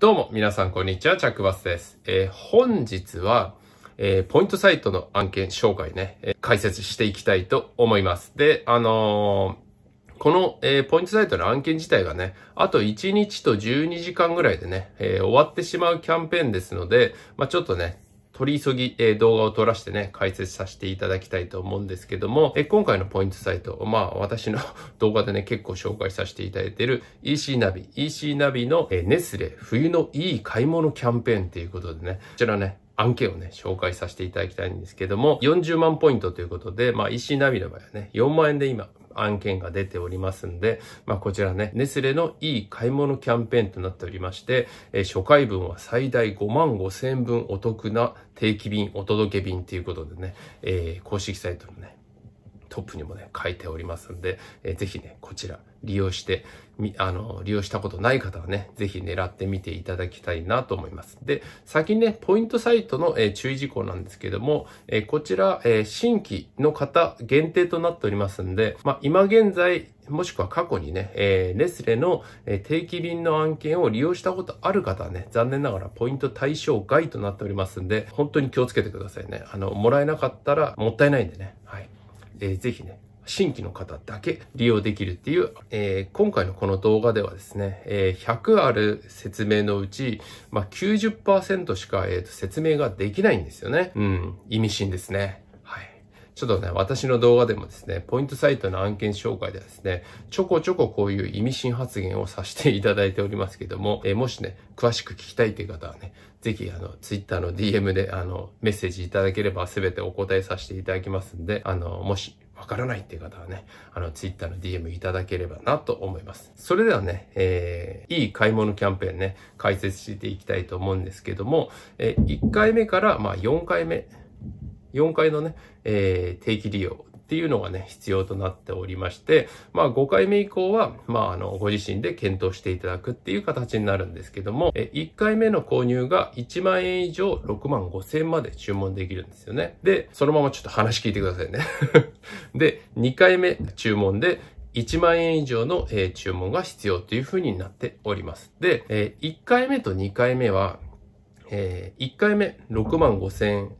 どうも、皆さん、こんにちは。チャックバスです。えー、本日は、えー、ポイントサイトの案件紹介ね、えー、解説していきたいと思います。で、あのこの、えポイントサイトの案件自体がね、あと1日と12時間ぐらいでね、え終わってしまうキャンペーンですので、まあ、ちょっとね、取り急ぎ、え動画を撮らせてね、解説させていただきたいと思うんですけども、え今回のポイントサイト、まあ私の 動画でね、結構紹介させていただいている EC ナビ、EC ナビの、えネスレ冬のいい買い物キャンペーンっていうことでね、こちらね、案件をね、紹介させていただきたいんですけども、40万ポイントということで、まあ EC ナビの場合はね、4万円で今案件が出ておりますんで、まあ、こちらね、ネスレのいい買い物キャンペーンとなっておりまして、えー、初回分は最大5万5千分お得な定期便、お届け便ということでね、えー、公式サイトのね、トップにもね、書いておりますんで、えー、ぜひね、こちら利用して、み、あの、利用したことない方はね、ぜひ狙ってみていただきたいなと思います。で、先にね、ポイントサイトの、えー、注意事項なんですけども、えー、こちら、えー、新規の方限定となっておりますんで、まあ、今現在、もしくは過去にね、えー、ネスレの、え定期便の案件を利用したことある方はね、残念ながらポイント対象外となっておりますんで、本当に気をつけてくださいね。あの、もらえなかったらもったいないんでね。はい。えー、ぜひね、新規の方だけ利用できるっていう、えー、今回のこの動画ではですね、えー、100ある説明のうち、まあ90、しか、えー、と説明ができないんですよね。うん、意味深ですね。ちょっとね、私の動画でもですね、ポイントサイトの案件紹介ではですね、ちょこちょここういう意味深発言をさせていただいておりますけども、えー、もしね、詳しく聞きたいという方はね、ぜひ、あの、ツイッターの DM で、あの、メッセージいただければ全てお答えさせていただきますんで、あの、もし、わからないっていう方はね、あの、ツイッターの DM いただければなと思います。それではね、えー、いい買い物キャンペーンね、解説していきたいと思うんですけども、えー、1回目から、まあ、4回目、4回のね、えー、定期利用っていうのがね、必要となっておりまして、まあ5回目以降は、まああの、ご自身で検討していただくっていう形になるんですけども、え1回目の購入が1万円以上6万5千円まで注文できるんですよね。で、そのままちょっと話聞いてくださいね で、2回目注文で、1万円以上の、えー、注文が必要というふうになっております。で、えー、1回目と2回目は、えー、1回目6万5千円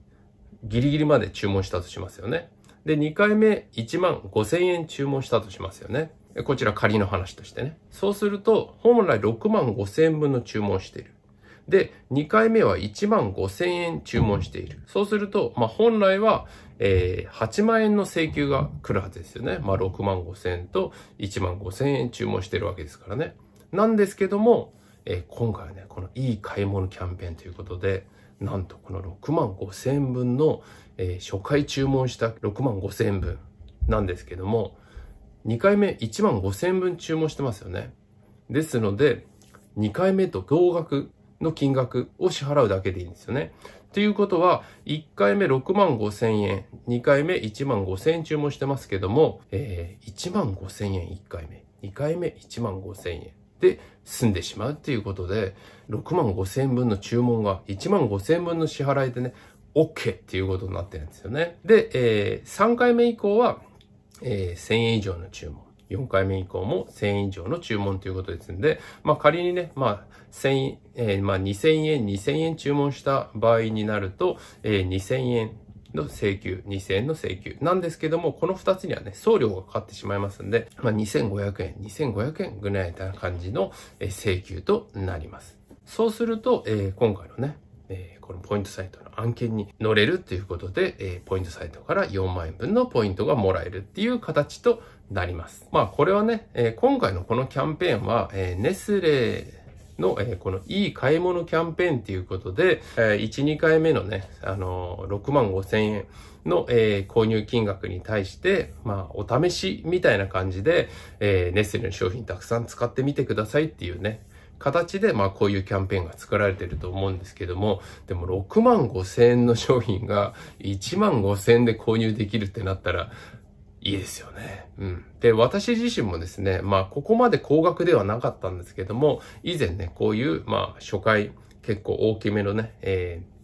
ギリギリまで注文したとしますよね。で、2回目1万5000円注文したとしますよね。こちら仮の話としてね。そうすると、本来6万5000円分の注文している。で、2回目は1万5000円注文している。そうすると、まあ、本来は、えー、8万円の請求が来るはずですよね。まあ、6万5000円と1万5000円注文してるわけですからね。なんですけども、えー、今回はね、このいい買い物キャンペーンということで、なんとこの6万5千分の、えー、初回注文した6万5千分なんですけども、2回目1万5千分注文してますよね。ですので、2回目と同額の金額を支払うだけでいいんですよね。ということは、1回目6万5千円、2回目1万5千円注文してますけども、えー、1万5千円1回目、2回目1万5千円。で済んでしまうっていうことで、6万5千円分の注文が1万5千円分の支払いでね、OK っていうことになってるんですよね。で、えー、3回目以降は、えー、1000円以上の注文。4回目以降も1000円以上の注文ということですんで、まあ仮にね、まあ1000えー、まあ2000円、2000円注文した場合になると、えー、2000円の請求、2000円の請求なんですけども、この2つにはね、送料がかかってしまいますんで、まあ、2500円、2500円ぐらいな感じの請求となります。そうすると、えー、今回のね、えー、このポイントサイトの案件に乗れるということで、えー、ポイントサイトから4万円分のポイントがもらえるっていう形となります。まあこれはね、えー、今回のこのキャンペーンは、えネスレの、えー、このいい買い物キャンペーンっていうことで、えー、1、2回目のね、あのー、6万5千円の、えー、購入金額に対して、まあ、お試しみたいな感じで、えー、ネッセルの商品たくさん使ってみてくださいっていうね、形で、まあ、こういうキャンペーンが作られてると思うんですけども、でも6万5千円の商品が1万5千円で購入できるってなったら、いいですよね。うん。で、私自身もですね、まあ、ここまで高額ではなかったんですけども、以前ね、こういう、まあ、初回、結構大きめのね、えー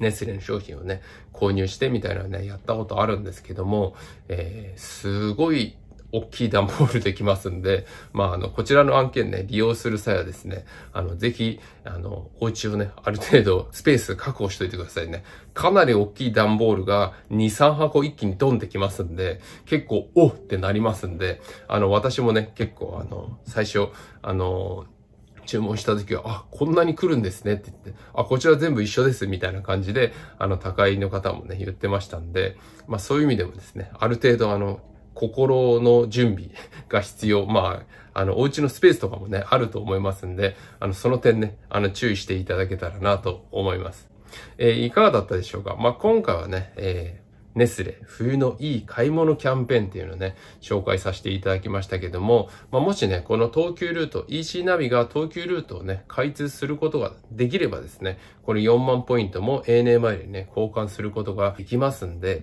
ネスレの商品をね、購入してみたいなね、やったことあるんですけども、えー、すごい大きい段ボールできますんで、まあ、あの、こちらの案件ね、利用する際はですね、あの、ぜひ、あの、お家をね、ある程度スペース確保しといてくださいね。かなり大きい段ボールが2、3箱一気に飛んできますんで、結構、おってなりますんで、あの、私もね、結構、あの、最初、あの、注文した時は、あ、こんなに来るんですねって言って、あ、こちら全部一緒ですみたいな感じで、あの、高いの方もね、言ってましたんで、まあそういう意味でもですね、ある程度あの、心の準備が必要。まあ、あの、お家のスペースとかもね、あると思いますんで、あの、その点ね、あの、注意していただけたらなと思います。えー、いかがだったでしょうかまあ、今回はね、えーネスレ、冬のいい買い物キャンペーンっていうのをね、紹介させていただきましたけども、まあ、もしね、この東急ルート、EC ナビが東急ルートをね、開通することができればですね、これ4万ポイントも ANA マイルにね、交換することができますんで、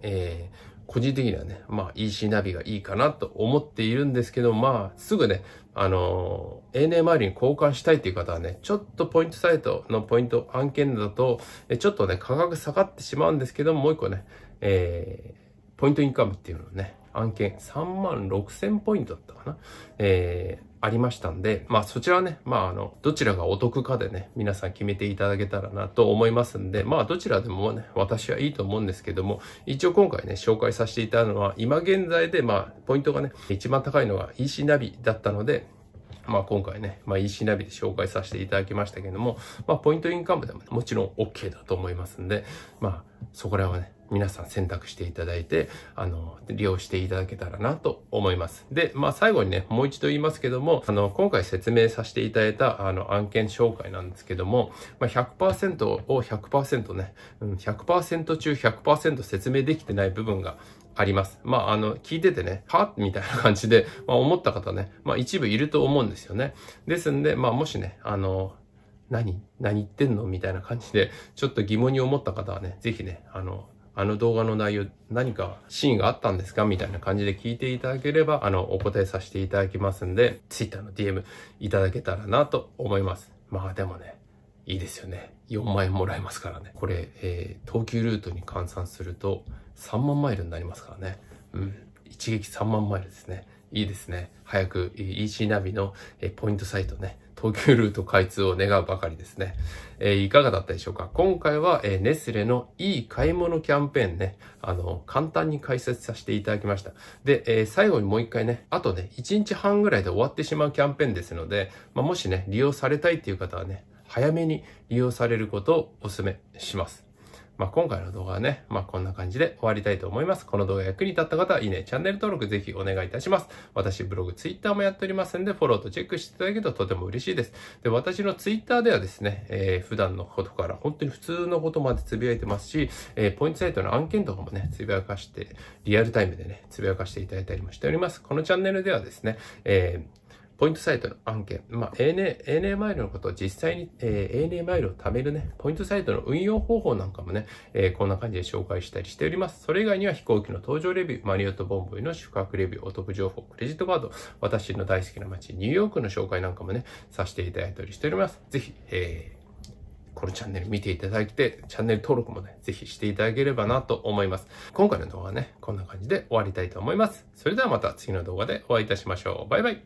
えー、個人的にはね、まあ EC ナビがいいかなと思っているんですけど、まあすぐね、あのー、ANA 周りに交換したいっていう方はね、ちょっとポイントサイトのポイント案件だと、ちょっとね、価格下がってしまうんですけども、もう一個ね、えー、ポイントインカムっていうのね、案件3万6000ポイントだったかな。えーありましたんで、まあそちらはね、まああの、どちらがお得かでね、皆さん決めていただけたらなと思いますんで、まあどちらでもね、私はいいと思うんですけども、一応今回ね、紹介させていただくのは、今現在でまあポイントがね、一番高いのが EC ナビだったので、まあ、今回ね、まあ、EC ナビで紹介させていただきましたけれども、まあ、ポイントインカムでも、ね、もちろん OK だと思いますんで、まあ、そこら辺はね、皆さん選択していただいて、あの、利用していただけたらなと思います。で、まあ最後にね、もう一度言いますけども、あの、今回説明させていただいた、あの、案件紹介なんですけども、まあ100%を100%ね、うん、100%中100%説明できてない部分があります。まあ、あの、聞いててね、はみたいな感じで、まあ、思った方ね、まあ、一部いると思うんですよね。ですんで、まあ、もしね、あの、何何言ってんのみたいな感じで、ちょっと疑問に思った方はね、ぜひね、あの、あの動画の内容、何かシーンがあったんですかみたいな感じで聞いていただければ、あの、お答えさせていただきますんで、Twitter の DM いただけたらなと思います。まあでもね、いいですよね。4万円もらえますからね。これ、えー、東急ルートに換算すると3万マイルになりますからね。うん。一撃3万マイルですね。いいですね。早く EC ナビのポイントサイトね、東急ルート開通を願うばかりですね。えー、いかがだったでしょうか今回は、えー、ネスレのいい買い物キャンペーンね、あの、簡単に解説させていただきました。で、えー、最後にもう一回ね、あとね、1日半ぐらいで終わってしまうキャンペーンですので、まあ、もしね、利用されたいっていう方はね、早めに利用されることをお勧めします。まあ、今回の動画はね、まあ、こんな感じで終わりたいと思います。この動画役に立った方はいいね、チャンネル登録ぜひお願いいたします。私、ブログ、ツイッターもやっておりますんで、フォローとチェックしていただけるととても嬉しいです。で、私のツイッターではですね、えー、普段のことから本当に普通のことまでつぶやいてますし、えー、ポイントサイトの案件とかもね、つぶやかして、リアルタイムでね、つぶやかしていただいたりもしております。このチャンネルではですね、えーポイントサイトの案件、まあ、ANA、ANA マイルのことを実際に、えー、ANA マイルを貯めるね、ポイントサイトの運用方法なんかもね、えー、こんな感じで紹介したりしております。それ以外には飛行機の搭乗レビュー、マリオットボンボイの宿泊レビュー、お得情報、クレジットカード、私の大好きな街、ニューヨークの紹介なんかもね、させていただいたりしております。ぜひ、えーこのチャンネル見ていただいて、チャンネル登録もね、ぜひしていただければなと思います。今回の動画はね、こんな感じで終わりたいと思います。それではまた次の動画でお会いいたしましょう。バイバイ。